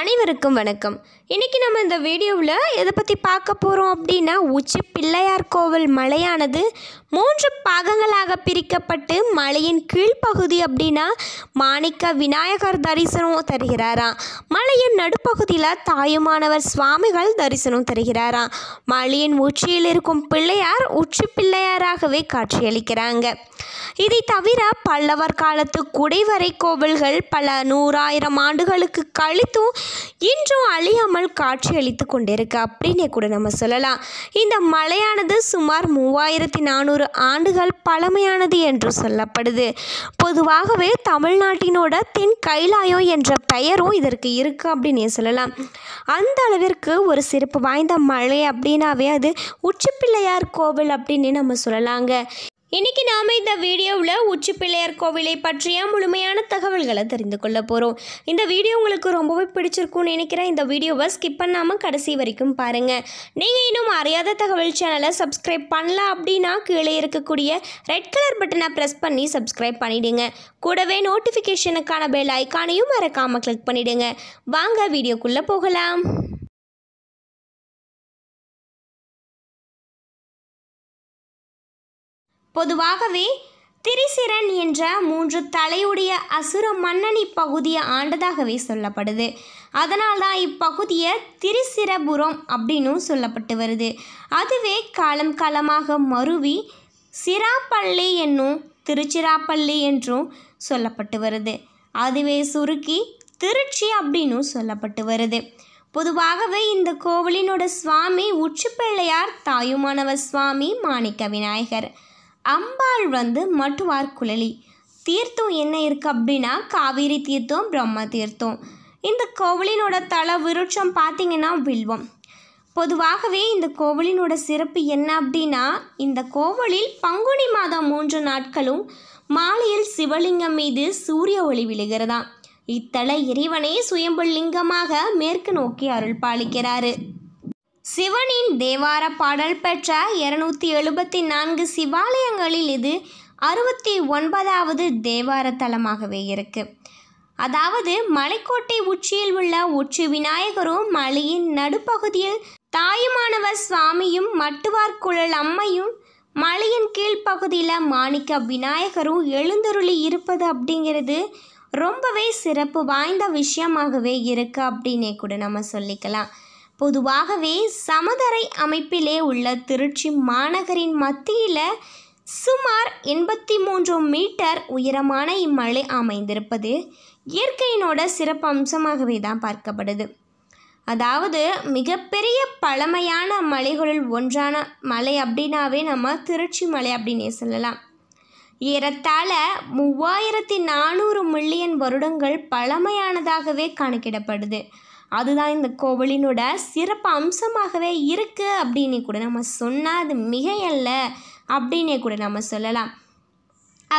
அனைவருக்கும் வணக்கம் இன்றைக்கி நம்ம இந்த வீடியோவில் எதை பற்றி பார்க்க போகிறோம் அப்படின்னா உச்சி பிள்ளையார் கோவில் மலையானது மூன்று பாகங்களாக பிரிக்கப்பட்டு மலையின் கீழ்ப்பகுதி அப்படின்னா மாணிக்க விநாயகர் தரிசனம் தருகிறாராம் மலையின் நடுப்பகுதியில் தாயுமானவர் சுவாமிகள் தரிசனம் தருகிறாராம் மலையின் உச்சியில் இருக்கும் பிள்ளையார் உச்சி பிள்ளையாராகவே காட்சியளிக்கிறாங்க இதை தவிர பல்லவர் காலத்து குடைவரை கோவில்கள் பல நூறாயிரம் ஆண்டுகளுக்கு கழித்தும் இன்றும் அழியாமல் காட்சியளித்து கொண்டிருக்கு அப்படின்னே கூட நம்ம சொல்லலாம் இந்த மலையானது சுமார் மூவாயிரத்தி நானூறு ஆண்டுகள் பழமையானது என்று சொல்லப்படுது பொதுவாகவே தமிழ்நாட்டினோட தென் கைலாயம் என்ற பெயரும் இதற்கு இருக்கு அப்படின்னே சொல்லலாம் அந்த அளவிற்கு ஒரு சிறப்பு வாய்ந்த மலை அப்படின்னாவே அது உச்சிப்பிள்ளையார் கோவில் அப்படின்னு நம்ம சொல்லலாங்க இன்னைக்கு நாம இந்த வீடியோவில் உச்சி பிள்ளையார் கோவிலை பற்றிய முழுமையான தகவல்களை தெரிந்து கொள்ள போகிறோம் இந்த வீடியோ உங்களுக்கு ரொம்பவே பிடிச்சிருக்கும்னு நினைக்கிறேன் இந்த வீடியோவை ஸ்கிப் பண்ணாமல் கடைசி வரைக்கும் பாருங்கள் நீங்கள் இன்னும் அறியாத தகவல் சேனலை சப்ஸ்கிரைப் பண்ணல அப்படின்னா கீழே இருக்கக்கூடிய ரெட் கலர் பட்டனை ப்ரெஸ் பண்ணி சப்ஸ்கிரைப் பண்ணிவிடுங்க கூடவே நோட்டிஃபிகேஷனுக்கான பெல் ஐக்கானையும் மறக்காமல் கிளிக் பண்ணிவிடுங்க வாங்க வீடியோக்குள்ளே போகலாம் பொதுவாகவே திரிசிரன் என்ற மூன்று தலையுடைய அசுர மன்னனி பகுதியை ஆண்டதாகவே சொல்லப்படுது அதனால்தான் இப்பகுதியை திரிசிரபுரம் அப்படின்னும் சொல்லப்பட்டு வருது அதுவே காலம் காலமாக மருவி சிராப்பள்ளி என்னும் திருச்சிராப்பள்ளி என்றும் சொல்லப்பட்டு வருது அதுவே சுருக்கி திருச்சி அப்படின்னும் சொல்லப்பட்டு வருது பொதுவாகவே இந்த கோவிலினோட சுவாமி உச்சிப்பிள்ளையார் தாயுமானவர் சுவாமி மாணிக்க விநாயகர் அம்பாள் வந்து மட்டுவார் குழலி தீர்த்தம் என்ன இருக்குது அப்படின்னா காவேரி தீர்த்தம் பிரம்ம தீர்த்தம் இந்த கோவிலினோட தல விருட்சம் பார்த்திங்கன்னா வில்வம் பொதுவாகவே இந்த கோவிலினோட சிறப்பு என்ன அப்படின்னா இந்த கோவிலில் பங்குனி மாதம் மூன்று நாட்களும் மாலையில் சிவலிங்கம் மீது சூரிய ஒளி விழுகிறதா இத்தலை இறைவனே சுயம்பு லிங்கமாக மேற்கு நோக்கி அருள் பாலிக்கிறாரு சிவனின் தேவார பாடல் பெற்ற இருநூத்தி எழுபத்தி நான்கு சிவாலயங்களில் இது அறுபத்தி ஒன்பதாவது தேவார தலமாகவே இருக்கு அதாவது மலைக்கோட்டை உச்சியில் உள்ள உச்சி விநாயகரும் மலையின் நடுப்பகுதியில் தாயுமானவர் சுவாமியும் மட்டுவார் குழல் அம்மையும் மலையின் கீழ்ப்பகுதியில் மாணிக்க விநாயகரும் எழுந்தருளி இருப்பது அப்படிங்கிறது ரொம்பவே சிறப்பு வாய்ந்த விஷயமாகவே இருக்குது அப்படின்னே கூட நம்ம சொல்லிக்கலாம் பொதுவாகவே சமதரை அமைப்பிலே உள்ள திருச்சி மாநகரின் மத்தியில் சுமார் எண்பத்தி மூன்று மீட்டர் உயரமான இம்மலை அமைந்திருப்பது இயற்கையினோட சிறப்பம்சமாகவே தான் பார்க்கப்படுது அதாவது மிகப்பெரிய பழமையான மலைகளுள் ஒன்றான மலை அப்படின்னாவே நம்ம திருச்சி மலை அப்படின்னே சொல்லலாம் ஏறத்தாழ மூவாயிரத்தி நானூறு மில்லியன் வருடங்கள் பழமையானதாகவே கணக்கிடப்படுது அதுதான் இந்த கோவிலினோட சிறப்பு அம்சமாகவே இருக்குது அப்படின்னு கூட நம்ம சொன்னால் அது மிகையல்ல அப்படின்னே கூட நம்ம சொல்லலாம்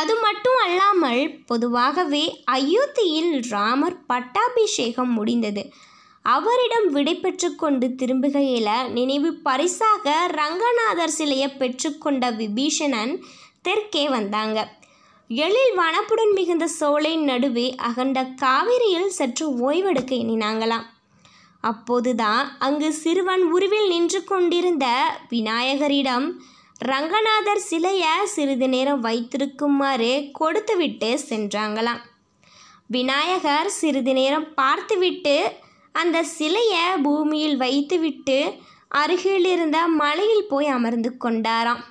அது மட்டும் அல்லாமல் பொதுவாகவே அயோத்தியில் ராமர் பட்டாபிஷேகம் முடிந்தது அவரிடம் விடை கொண்டு திரும்புகையில் நினைவு பரிசாக ரங்கநாதர் சிலையை பெற்றுக்கொண்ட விபீஷணன் தெற்கே வந்தாங்க எழில் வனப்புடன் மிகுந்த சோலை நடுவே அகண்ட காவிரியில் சற்று ஓய்வெடுக்க எண்ணினாங்களாம் அப்போதுதான் அங்கு சிறுவன் உருவில் நின்று கொண்டிருந்த விநாயகரிடம் ரங்கநாதர் சிலையை சிறிது நேரம் வைத்திருக்குமாறு கொடுத்துவிட்டு சென்றாங்களாம் விநாயகர் சிறிது நேரம் பார்த்துவிட்டு அந்த சிலையை பூமியில் வைத்துவிட்டு அருகிலிருந்த மலையில் போய் அமர்ந்து கொண்டாராம்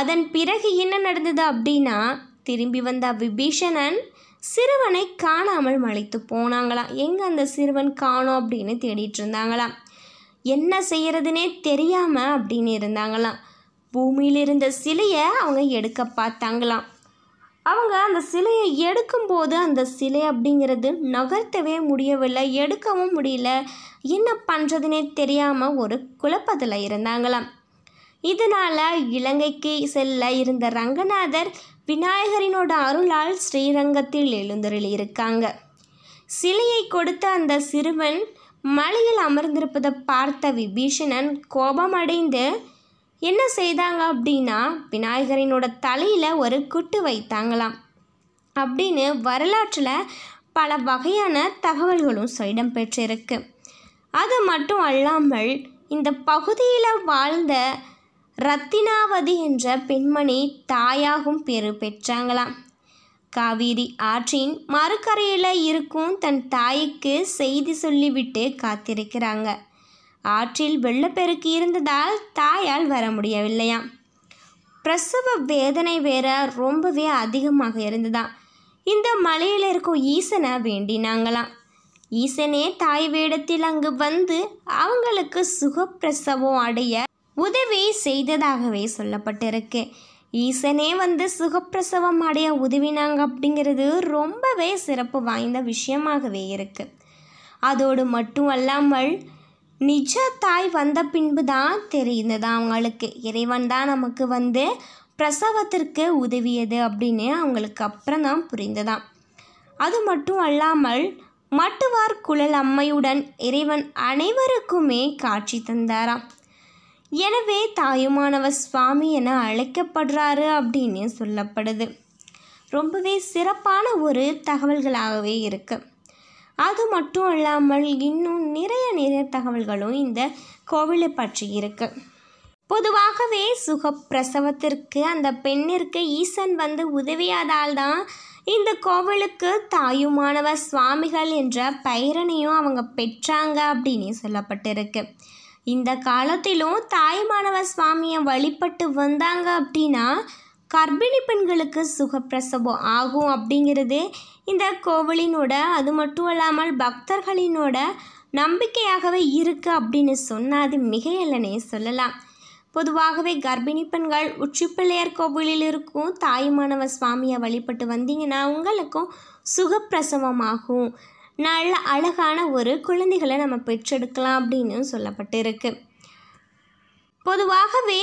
அதன் பிறகு என்ன நடந்தது அப்படின்னா திரும்பி வந்த விபீஷணன் சிறுவனை காணாமல் மலைத்து போனாங்களாம் எங்கே அந்த சிறுவன் காணோம் அப்படின்னு தேடிட்டு இருந்தாங்களாம் என்ன செய்கிறதுனே தெரியாமல் அப்படின்னு இருந்தாங்களாம் பூமியில் இருந்த சிலையை அவங்க எடுக்க பார்த்தாங்களாம் அவங்க அந்த சிலையை எடுக்கும்போது அந்த சிலை அப்படிங்கிறது நகர்த்தவே முடியவில்லை எடுக்கவும் முடியல என்ன பண்ணுறதுனே தெரியாமல் ஒரு குழப்பத்தில் இருந்தாங்களாம் இதனால் இலங்கைக்கு செல்ல இருந்த ரங்கநாதர் விநாயகரினோட அருளால் ஸ்ரீரங்கத்தில் எழுந்தருளியிருக்காங்க சிலையை கொடுத்த அந்த சிறுவன் மலையில் அமர்ந்திருப்பதை பார்த்த விபீஷணன் கோபமடைந்து என்ன செய்தாங்க அப்படின்னா விநாயகரினோட தலையில் ஒரு குட்டு வைத்தாங்களாம் அப்படின்னு வரலாற்றில் பல வகையான தகவல்களும் இடம்பெற்றிருக்கு அது மட்டும் அல்லாமல் இந்த பகுதியில் வாழ்ந்த ரத்தினாவதி என்ற பெண்மணி தாயாகும் பெரு பெற்றாங்களாம் காவேரி ஆற்றின் மறுக்கரையில் இருக்கும் தன் தாய்க்கு செய்தி சொல்லிவிட்டு காத்திருக்கிறாங்க ஆற்றில் வெள்ளப்பெருக்கு இருந்ததால் தாயால் வர முடியவில்லையாம் பிரசவ வேதனை வேற ரொம்பவே அதிகமாக இருந்ததாம் இந்த மலையில் இருக்கும் ஈசனை வேண்டினாங்களாம் ஈசனே தாய் வேடத்தில் அங்கு வந்து அவங்களுக்கு சுகப்பிரசவம் அடைய உதவி செய்ததாகவே சொல்லப்பட்டிருக்கு ஈசனே வந்து சுகப்பிரசவம் அடைய உதவினாங்க அப்படிங்கிறது ரொம்பவே சிறப்பு வாய்ந்த விஷயமாகவே இருக்குது அதோடு மட்டும் அல்லாமல் நிஜ தாய் வந்த பின்பு தான் தெரிந்தது அவங்களுக்கு இறைவன் தான் நமக்கு வந்து பிரசவத்திற்கு உதவியது அப்படின்னு அவங்களுக்கு அப்புறம் தான் புரிந்ததாம் அது மட்டும் அல்லாமல் மட்டுவார் குழல் அம்மையுடன் இறைவன் அனைவருக்குமே காட்சி தந்தாராம் எனவே தாயுமானவர் சுவாமி என அழைக்கப்படுறாரு அப்படின்னு சொல்லப்படுது ரொம்பவே சிறப்பான ஒரு தகவல்களாகவே இருக்குது அது மட்டும் இல்லாமல் இன்னும் நிறைய நிறைய தகவல்களும் இந்த கோவிலை பற்றி இருக்குது பொதுவாகவே சுகப்பிரசவத்திற்கு அந்த பெண்ணிற்கு ஈசன் வந்து உதவியாதால் தான் இந்த கோவிலுக்கு தாயுமானவர் சுவாமிகள் என்ற பெயரனையும் அவங்க பெற்றாங்க அப்படின்னு சொல்லப்பட்டிருக்கு இந்த காலத்திலும் தாயுமானவ சுவாமியை வழிபட்டு வந்தாங்க அப்படின்னா கர்ப்பிணி பெண்களுக்கு சுகப்பிரசவம் ஆகும் அப்படிங்கிறது இந்த கோவிலினோட அது மட்டும் இல்லாமல் பக்தர்களினோட நம்பிக்கையாகவே இருக்குது அப்படின்னு சொன்னால் அது மிகையல்லனே சொல்லலாம் பொதுவாகவே கர்ப்பிணி பெண்கள் உச்சிப்பிள்ளையார் கோவிலில் இருக்கும் தாயுமானவ சுவாமியை வழிபட்டு வந்தீங்கன்னா உங்களுக்கும் சுகப்பிரசவமாகும் நல்ல அழகான ஒரு குழந்தைகளை நம்ம பெற்றெடுக்கலாம் அப்படின்னு சொல்லப்பட்டு இருக்கு பொதுவாகவே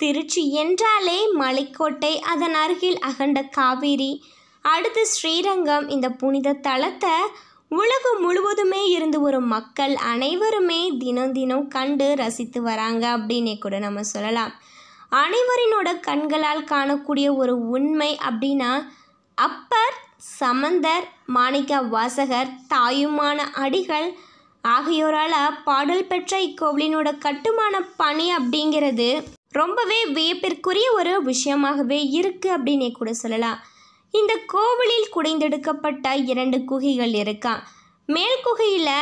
திருச்சி என்றாலே மலைக்கோட்டை அதன் அருகில் அகண்ட காவேரி அடுத்து ஸ்ரீரங்கம் இந்த புனித தலத்தை உலகம் முழுவதுமே இருந்து வரும் மக்கள் அனைவருமே தினம் தினம் கண்டு ரசித்து வராங்க அப்படின்னே கூட நம்ம சொல்லலாம் அனைவரினோட கண்களால் காணக்கூடிய ஒரு உண்மை அப்படின்னா அப்பர் சமந்தர் மாணிக்க வாசகர் தாயுமான அடிகள் ஆகியோரால் பாடல் பெற்ற இக்கோவிலினோட கட்டுமான பணி அப்படிங்கிறது ரொம்பவே வியப்பிற்குரிய ஒரு விஷயமாகவே இருக்குது அப்படின்னே கூட சொல்லலாம் இந்த கோவிலில் குடைந்தெடுக்கப்பட்ட இரண்டு குகைகள் இருக்கா மேல் குகையில்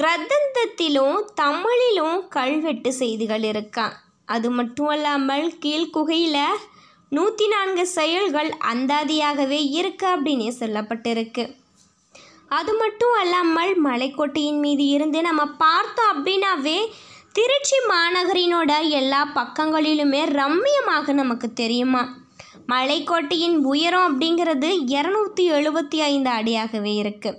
கிரதந்தத்திலும் தமிழிலும் கல்வெட்டு செய்திகள் இருக்கா அது மட்டும் அல்லாமல் கீழ்குகையில் நூற்றி நான்கு செயல்கள் அந்தாதியாகவே இருக்குது அப்படின்னு சொல்லப்பட்டிருக்கு அது மட்டும் அல்லாமல் மலைக்கோட்டையின் மீது இருந்து நம்ம பார்த்தோம் அப்படின்னாவே திருச்சி மாநகரினோட எல்லா பக்கங்களிலுமே ரம்மியமாக நமக்கு தெரியுமா மலைக்கோட்டையின் உயரம் அப்படிங்கிறது இரநூத்தி எழுபத்தி ஐந்து அடியாகவே இருக்குது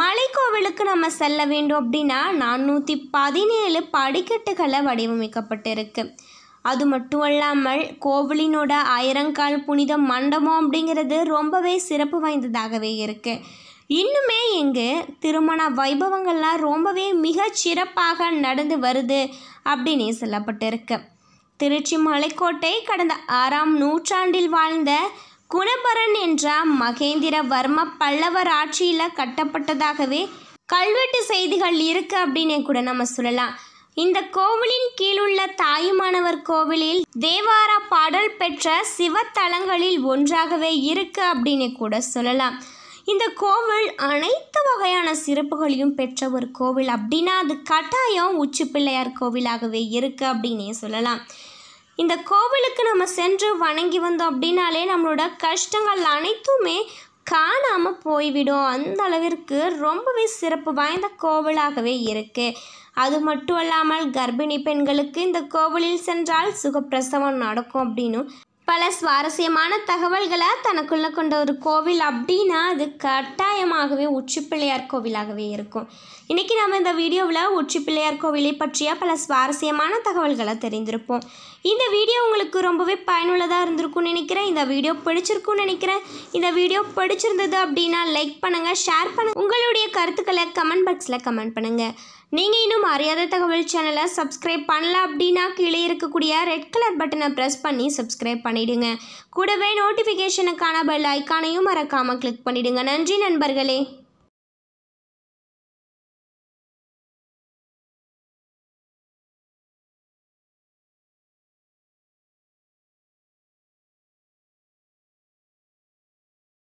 மலைக்கோவிலுக்கு நம்ம செல்ல வேண்டும் அப்படின்னா நானூற்றி பதினேழு படிக்கட்டுகளை வடிவமைக்கப்பட்டிருக்கு அது மட்டும் அல்லாமல் கோவிலினோட ஆயிரங்கால் புனித மண்டபம் அப்படிங்கிறது ரொம்பவே சிறப்பு வாய்ந்ததாகவே இருக்குது இன்னுமே இங்கு திருமண வைபவங்கள்லாம் ரொம்பவே மிக சிறப்பாக நடந்து வருது அப்படின்னு சொல்லப்பட்டிருக்கு திருச்சி மலைக்கோட்டை கடந்த ஆறாம் நூற்றாண்டில் வாழ்ந்த குணபரன் என்ற மகேந்திரவர்ம பல்லவர் ஆட்சியில் கட்டப்பட்டதாகவே கல்வெட்டு செய்திகள் இருக்குது அப்படின்னே கூட நம்ம சொல்லலாம் இந்த கோவிலின் கீழுள்ள தாயுமானவர் கோவிலில் தேவார பாடல் பெற்ற சிவத்தலங்களில் ஒன்றாகவே இருக்கு அப்படின்னு கூட சொல்லலாம் இந்த கோவில் அனைத்து வகையான சிறப்புகளையும் பெற்ற ஒரு கோவில் அப்படின்னா அது கட்டாயம் உச்சி பிள்ளையார் கோவிலாகவே இருக்கு அப்படின்னே சொல்லலாம் இந்த கோவிலுக்கு நம்ம சென்று வணங்கி வந்தோம் அப்படின்னாலே நம்மளோட கஷ்டங்கள் அனைத்துமே காணாமல் போய்விடும் அந்த அளவிற்கு ரொம்பவே சிறப்பு வாய்ந்த கோவிலாகவே இருக்குது அது மட்டும் அல்லாமல் கர்ப்பிணி பெண்களுக்கு இந்த கோவிலில் சென்றால் சுகப்பிரசவம் நடக்கும் அப்படின்னு பல சுவாரஸ்யமான தகவல்களை தனக்குள்ளே கொண்ட ஒரு கோவில் அப்படின்னா அது கட்டாயமாகவே உச்சிப்பிள்ளையார் கோவிலாகவே இருக்கும் இன்றைக்கி நம்ம இந்த வீடியோவில் உச்சிப்பிள்ளையார் கோவிலை பற்றிய பல சுவாரஸ்யமான தகவல்களை தெரிந்திருப்போம் இந்த வீடியோ உங்களுக்கு ரொம்பவே பயனுள்ளதாக இருந்திருக்கும்னு நினைக்கிறேன் இந்த வீடியோ பிடிச்சிருக்கும்னு நினைக்கிறேன் இந்த வீடியோ பிடிச்சிருந்தது அப்படின்னா லைக் பண்ணுங்கள் ஷேர் பண்ணுங்கள் உங்களுடைய கருத்துக்களை கமெண்ட் பாக்ஸில் கமெண்ட் பண்ணுங்கள் நீங்கள் இன்னும் அறியாத தகவல் சேனலை சப்ஸ்கிரைப் பண்ணல அப்படின்னா கீழே இருக்கக்கூடிய ரெட் கலர் பட்டனை ப்ரெஸ் பண்ணி சப்ஸ்கிரைப் பண்ணிவிடுங்க கூடவே நோட்டிஃபிகேஷனுக்கான பெல் ஐக்கானையும் மறக்காமல் கிளிக் பண்ணிவிடுங்க நன்றி நண்பர்களே